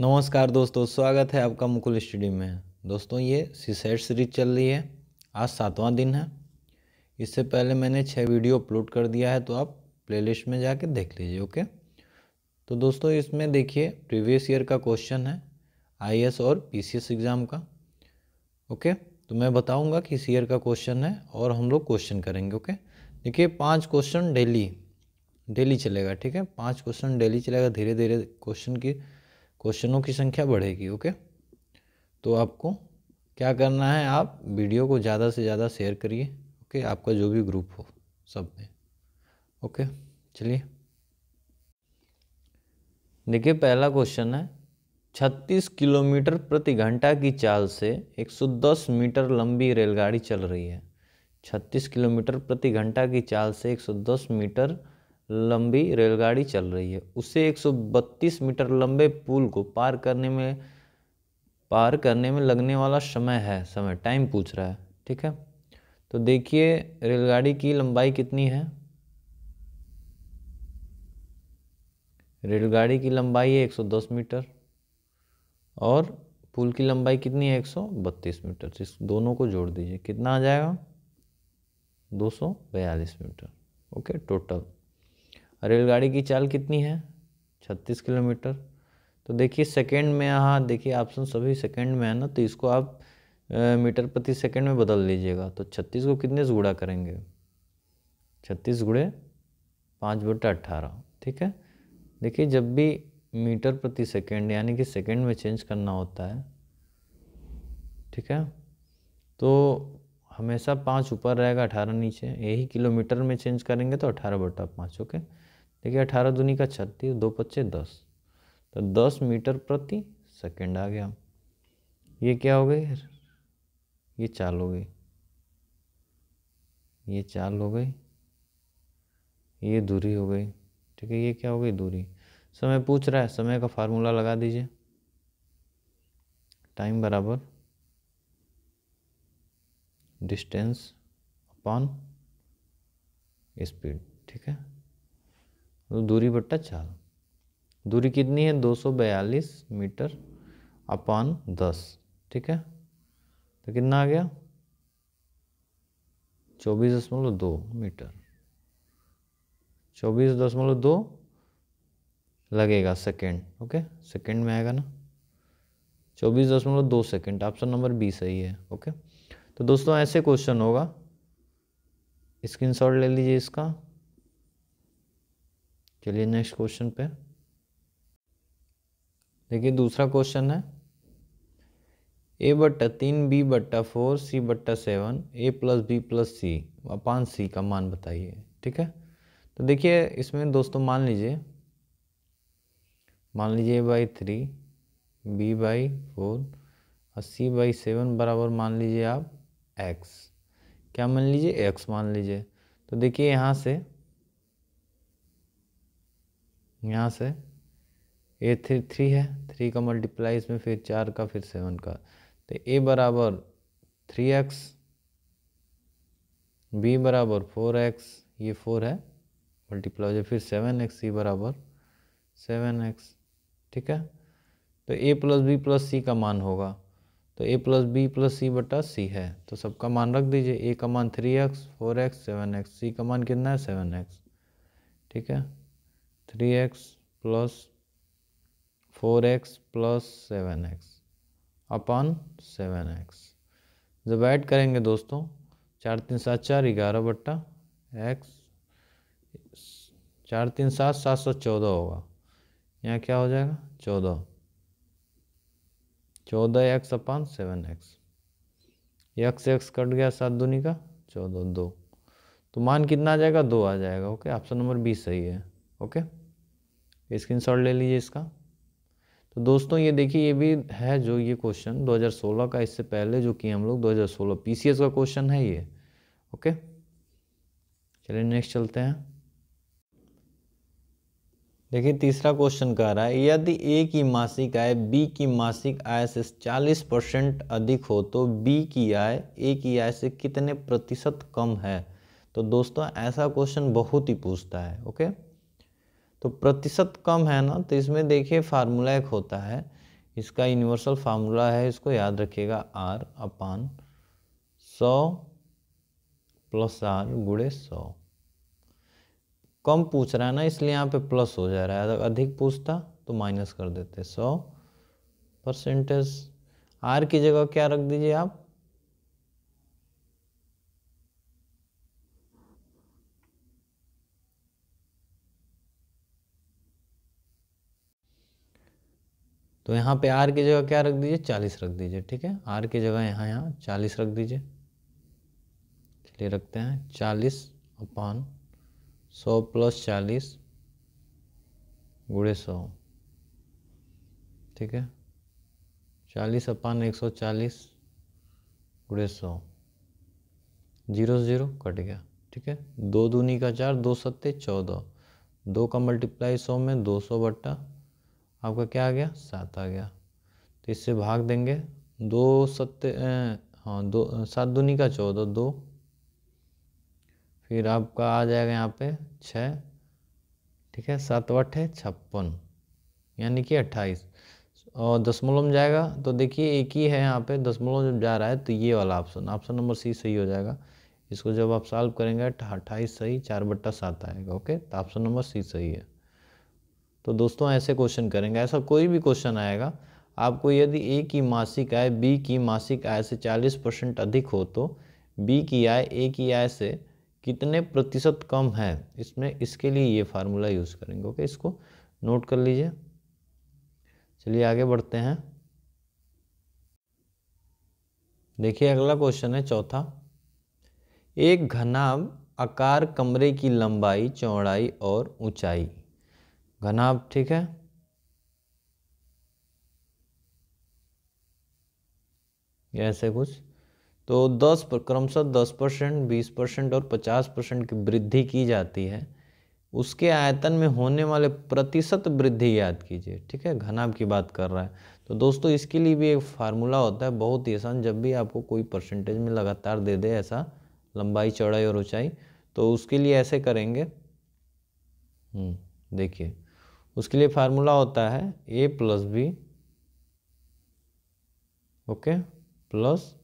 नमस्कार दोस्तों स्वागत है आपका मुकुल स्टडी में दोस्तों ये सीसेट e सीरीज चल रही है आज सातवां दिन है इससे पहले मैंने छः वीडियो अपलोड कर दिया है तो आप प्लेलिस्ट में जाके देख लीजिए ओके तो दोस्तों इसमें देखिए प्रीवियस ईयर का क्वेश्चन है आईएएस और पीसीएस एग्ज़ाम का ओके तो मैं बताऊँगा कि इस ईयर का क्वेश्चन है और हम लोग क्वेश्चन करेंगे ओके देखिए पाँच क्वेश्चन डेली डेली चलेगा ठीक है पाँच क्वेश्चन डेली चलेगा धीरे धीरे क्वेश्चन की क्वेश्चनों की संख्या बढ़ेगी ओके तो आपको क्या करना है आप वीडियो को ज़्यादा से ज़्यादा शेयर करिए ओके आपका जो भी ग्रुप हो सब में ओके चलिए देखिए पहला क्वेश्चन है 36 किलोमीटर प्रति घंटा की चाल से 110 मीटर लंबी रेलगाड़ी चल रही है 36 किलोमीटर प्रति घंटा की चाल से 110 मीटर लंबी रेलगाड़ी चल रही है उसे 132 मीटर लंबे पुल को पार करने में पार करने में लगने वाला समय है समय टाइम पूछ रहा है ठीक है तो देखिए रेलगाड़ी की लंबाई कितनी है रेलगाड़ी की लंबाई है 110 मीटर और पुल की लंबाई कितनी है 132 मीटर तो इस दोनों को जोड़ दीजिए कितना आ जाएगा 242 मीटर ओके टोटल रेलगाड़ी की चाल कितनी है छत्तीस किलोमीटर तो देखिए सेकेंड में यहाँ देखिए ऑप्शन सभी सेकेंड में है ना तो इसको आप मीटर प्रति सेकेंड में बदल लीजिएगा तो छत्तीस को कितने से गुड़ा करेंगे छत्तीस गुड़े पाँच बटा अट्ठारह ठीक है देखिए जब भी मीटर प्रति सेकेंड यानी कि सेकेंड में चेंज करना होता है ठीक है तो हमेशा पाँच ऊपर रहेगा अठारह नीचे यही किलोमीटर में चेंज करेंगे तो अठारह बटा पाँच ओके देखिए अठारह दूनी का छत्तीस दो पच्चे दस तो दस मीटर प्रति सेकेंड आ गया ये क्या हो गई ये चाल हो गई ये चाल हो गई ये दूरी हो गई ठीक है ये क्या हो गई दूरी समय पूछ रहा है समय का फार्मूला लगा दीजिए टाइम बराबर डिस्टेंस अपॉन स्पीड ठीक है दूरी बट्टा चाल दूरी कितनी है 242 मीटर अपॉन 10 ठीक है तो कितना आ गया चौबीस दशमलव दो मीटर चौबीस दशमलव दो लगेगा सेकेंड ओके सेकेंड में आएगा ना चौबीस दशमलव दो सेकेंड ऑप्शन नंबर बी सही है ओके तो दोस्तों ऐसे क्वेश्चन होगा स्क्रीनशॉट ले लीजिए इसका चलिए नेक्स्ट क्वेश्चन पे देखिए दूसरा क्वेश्चन है ए बट्टा तीन बी बट्टा फोर सी बट्टा seven A plus B plus C अपान सी का मान बताइए ठीक है तो देखिए इसमें दोस्तों मान लीजिए मान लीजिए A by three B by four और सी बाई सेवन बराबर मान लीजिए आप एक्स क्या मान लीजिए एक्स मान लीजिए तो देखिए यहाँ से यहाँ से ए थ्री थ्री है थ्री का मल्टीप्लाई इसमें फिर चार का फिर सेवन का तो ए बराबर थ्री एक्स बी बराबर फोर एक्स ये फोर है मल्टीप्लाई हो जाए फिर सेवन एक्स सी बराबर सेवन एक्स ठीक है तो A plus B plus C का मान होगा तो A plus B plus C बटा सी है तो सबका मान रख दीजिए ए का मान three X four X seven X C का मान कितना है सेवन एक्स ठीक है three X plus four X plus seven X अपन सेवन एक्स जब ऐड करेंगे दोस्तों चार तीन सात चार ग्यारह बट्टा एक्स चार तीन सात सात सौ चौदह होगा यहाँ क्या हो जाएगा चौदह चौदह एक्स अपन seven X X X cut गया सात दूनी का चौदह दो तो मान कितना आ जाएगा दो आ जाएगा ओके ऑप्शन नंबर बी सही है ओके स्क्रीनशॉट ले लीजिए इसका तो दोस्तों ये देखिए ये भी है जो ये क्वेश्चन 2016 का इससे पहले जो कि हम लोग 2016 पीसीएस का क्वेश्चन है ये ओके चलिए नेक्स्ट चलते हैं देखिए तीसरा क्वेश्चन कह रहा है यदि ए की मासिक आय बी की मासिक आय से 40 परसेंट अधिक हो तो बी की आय ए की आय से कितने प्रतिशत कम है तो दोस्तों ऐसा क्वेश्चन बहुत ही पूछता है ओके तो प्रतिशत कम है ना तो इसमें देखिए फार्मूला एक होता है इसका यूनिवर्सल फार्मूला है इसको याद रखिएगा आर अपान सौ प्लस आर गुड़े सौ कम पूछ रहा है ना इसलिए यहाँ पे प्लस हो जा रहा है अगर अधिक पूछता तो माइनस कर देते सौ परसेंटेज आर की जगह क्या रख दीजिए आप तो यहाँ पे आर की जगह क्या रख दीजिए चालीस रख दीजिए ठीक है आर की जगह यहाँ यहाँ चालीस रख दीजिए चलिए रखते हैं चालीस अपॉन सौ प्लस चालीस गुड़े सौ ठीक है चालीस अपान एक सौ चालीस गुड़े सौ जीरो से जीरो कट गया ठीक है दो दूनी का चार दो सत्ते चौदह दो का मल्टीप्लाई सौ में दो सौ बट्टा आपका क्या आ गया सात आ गया तो इससे भाग देंगे दो सत्य हाँ दो सात दूनी का चौदह दो फिर आपका आ जाएगा यहाँ पे छः ठीक है सात है छप्पन यानी कि अट्ठाईस और दसमलव में जाएगा तो देखिए एक ही है यहाँ पे दसमलव जब जा रहा है तो ये वाला ऑप्शन ऑप्शन नंबर सी सही हो जाएगा इसको जब आप सॉल्व करेंगे अट्ठाईस सही चार बट्टा सात आएगा ओके तो ऑप्शन नंबर सी सही है तो दोस्तों ऐसे क्वेश्चन करेंगे ऐसा कोई भी क्वेश्चन आएगा आपको यदि ए की मासिक आय बी की मासिक आय से 40 परसेंट अधिक हो तो बी की आय ए की आय से कितने प्रतिशत कम है इसमें इसके लिए ये फार्मूला यूज़ करेंगे ओके इसको नोट कर लीजिए चलिए आगे बढ़ते हैं देखिए अगला क्वेश्चन है चौथा एक घनाभ आकार कमरे की लंबाई चौड़ाई और ऊंचाई घनाभ ठीक है ऐसे कुछ तो दस पर क्रमशः दस परसेंट बीस परसेंट और पचास परसेंट की वृद्धि की जाती है उसके आयतन में होने वाले प्रतिशत वृद्धि याद कीजिए ठीक है घनाभ की बात कर रहा है तो दोस्तों इसके लिए भी एक फार्मूला होता है बहुत ही आसान जब भी आपको कोई परसेंटेज में लगातार दे दे ऐसा लंबाई चौड़ाई और ऊंचाई तो उसके लिए ऐसे करेंगे हम्म, देखिए उसके लिए फार्मूला होता है A plus B okay plus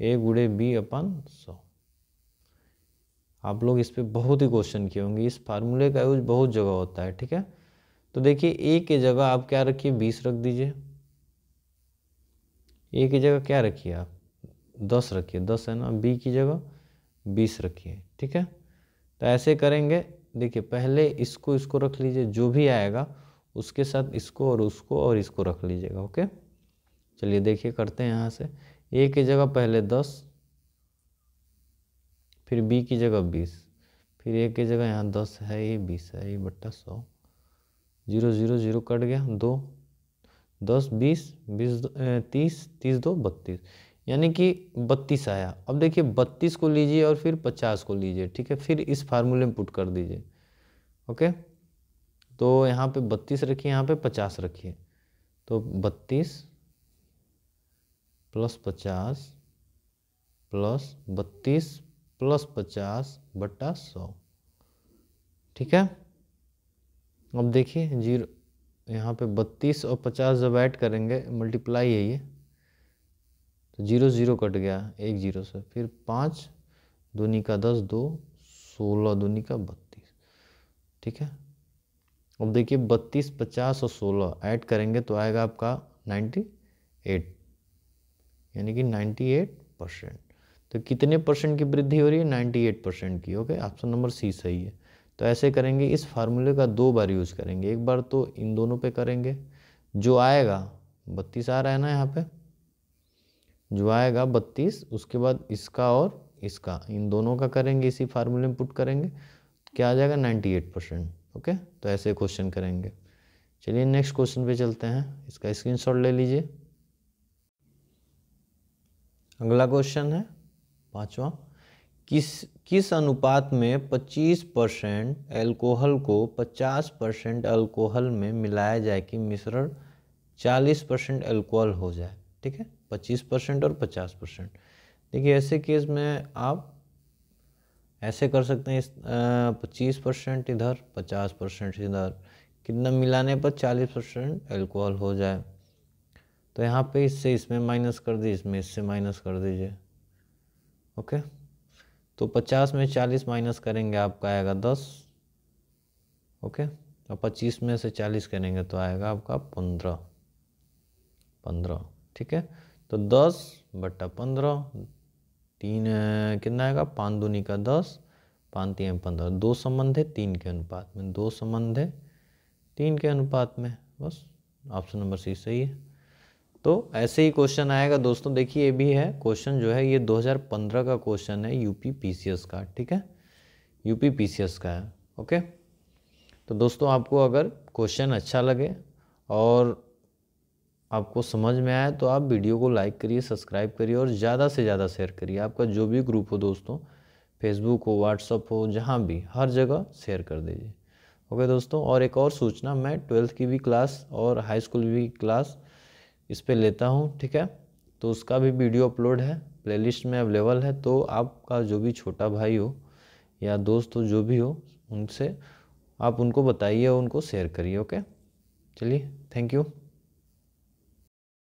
A गुड़े बी अपन सौ आप लोग इस पर बहुत ही क्वेश्चन किए होंगे इस फार्मूले का यूज बहुत जगह होता है ठीक है तो देखिए ए की जगह आप क्या रखिए बीस रख दीजिए ए की जगह क्या रखिए आप दस रखिए दस है ना बी की जगह बीस रखिए ठीक है तो ऐसे करेंगे देखिए पहले इसको इसको रख लीजिए जो भी आएगा उसके साथ इसको और उसको और इसको रख लीजिएगा ओके चलिए देखिए करते हैं यहाँ से ए की जगह पहले दस फिर बी की जगह बीस फिर ए की जगह यहाँ दस है ये बीस है ये बट्टा सौ जीरो जीरो जीरो कट गया दो दस बीस बीस तीस तीस दो बत्तीस यानी कि बत्तीस आया अब देखिए बत्तीस को लीजिए और फिर पचास को लीजिए ठीक है फिर इस फार्मूले में पुट कर दीजिए ओके तो यहाँ पे बत्तीस रखिए यहाँ पे पचास रखिए तो बत्तीस प्लस पचास प्लस बत्तीस प्लस पचास बट्टा सौ ठीक है अब देखिए जीरो यहाँ पे बत्तीस और पचास जब ऐड करेंगे मल्टीप्लाई है ये तो जीरो जीरो कट गया एक जीरो से फिर पाँच दूनी का दस दो सोलह दूनी का बत्तीस ठीक है अब देखिए बत्तीस पचास और सोलह ऐड करेंगे तो आएगा आपका नाइन्टी एट यानी कि नाइन्टी एट परसेंट तो कितने परसेंट की वृद्धि हो रही है नाइन्टी एट परसेंट की ओके ऑप्शन नंबर सी सही है तो ऐसे करेंगे इस फार्मूले का दो बार यूज़ करेंगे एक बार तो इन दोनों पे करेंगे जो आएगा बत्तीस आ रहा है ना यहाँ पे जो आएगा बत्तीस उसके बाद इसका और इसका इन दोनों का करेंगे इसी फार्मूले में पुट करेंगे तो क्या आ जाएगा नाइन्टी एट परसेंट ओके तो ऐसे क्वेश्चन करेंगे चलिए नेक्स्ट क्वेश्चन पे चलते हैं इसका स्क्रीनशॉट ले लीजिए अगला क्वेश्चन है पांचवा किस किस अनुपात में 25 परसेंट एल्कोहल को 50 परसेंट अल्कोहल में मिलाया जाए कि मिश्रण 40 परसेंट एल्कोहल हो जाए ठीक है पच्चीस परसेंट और पचास परसेंट देखिए ऐसे केस में आप ऐसे कर सकते हैं इस पच्चीस परसेंट इधर पचास परसेंट इधर कितना मिलाने पर चालीस परसेंट एल्कोहल हो जाए तो यहाँ पे इससे इसमें माइनस कर दीजिए इसमें इससे माइनस कर दीजिए ओके तो पचास में चालीस माइनस करेंगे आपका आएगा दस ओके और पच्चीस में से चालीस करेंगे तो आएगा आपका पंद्रह पंद्रह ठीक है तो दस बट्टा पंद्रह तीन कितना आएगा पाँच दूनी का दस पाँच तीन पंद्रह दो संबंध है तीन के अनुपात में दो संबंध है तीन के अनुपात में बस ऑप्शन नंबर सी सही है तो ऐसे ही क्वेश्चन आएगा दोस्तों देखिए ये भी है क्वेश्चन जो है ये 2015 का क्वेश्चन है यूपी पीसीएस का ठीक है यूपी पीसीएस का है ओके तो दोस्तों आपको अगर क्वेश्चन अच्छा लगे और आपको समझ में आए तो आप वीडियो को लाइक करिए सब्सक्राइब करिए और ज़्यादा से ज़्यादा शेयर करिए आपका जो भी ग्रुप हो दोस्तों फेसबुक हो व्हाट्सअप हो जहाँ भी हर जगह शेयर कर दीजिए ओके दोस्तों और एक और सूचना मैं ट्वेल्थ की भी क्लास और हाई स्कूल भी क्लास इस पर लेता हूँ ठीक है तो उसका भी वीडियो अपलोड है प्लेलिस्ट में अवेलेबल है तो आपका जो भी छोटा भाई हो या दोस्त हो जो भी हो उनसे आप उनको बताइए और उनको शेयर करिए ओके चलिए थैंक यू